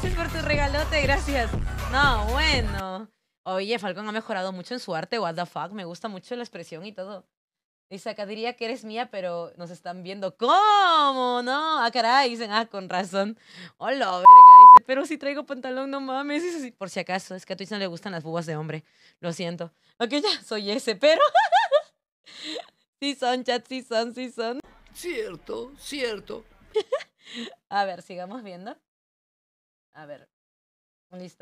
gracias por tu regalote, gracias. No, bueno. Oye, Falcon ha mejorado mucho en su arte, what the fuck. Me gusta mucho la expresión y todo. Dice, acá diría que eres mía, pero nos están viendo. ¿Cómo? No, ah, caray. Dicen, ah, con razón. Hola, verga. Dice, pero si traigo pantalón, no mames. por si acaso, es que a Twitch no le gustan las bubas de hombre. Lo siento. Ok, ya, soy ese, pero... sí son, chat, sí son, sí son. Cierto, cierto. a ver, sigamos viendo. A ver, lista.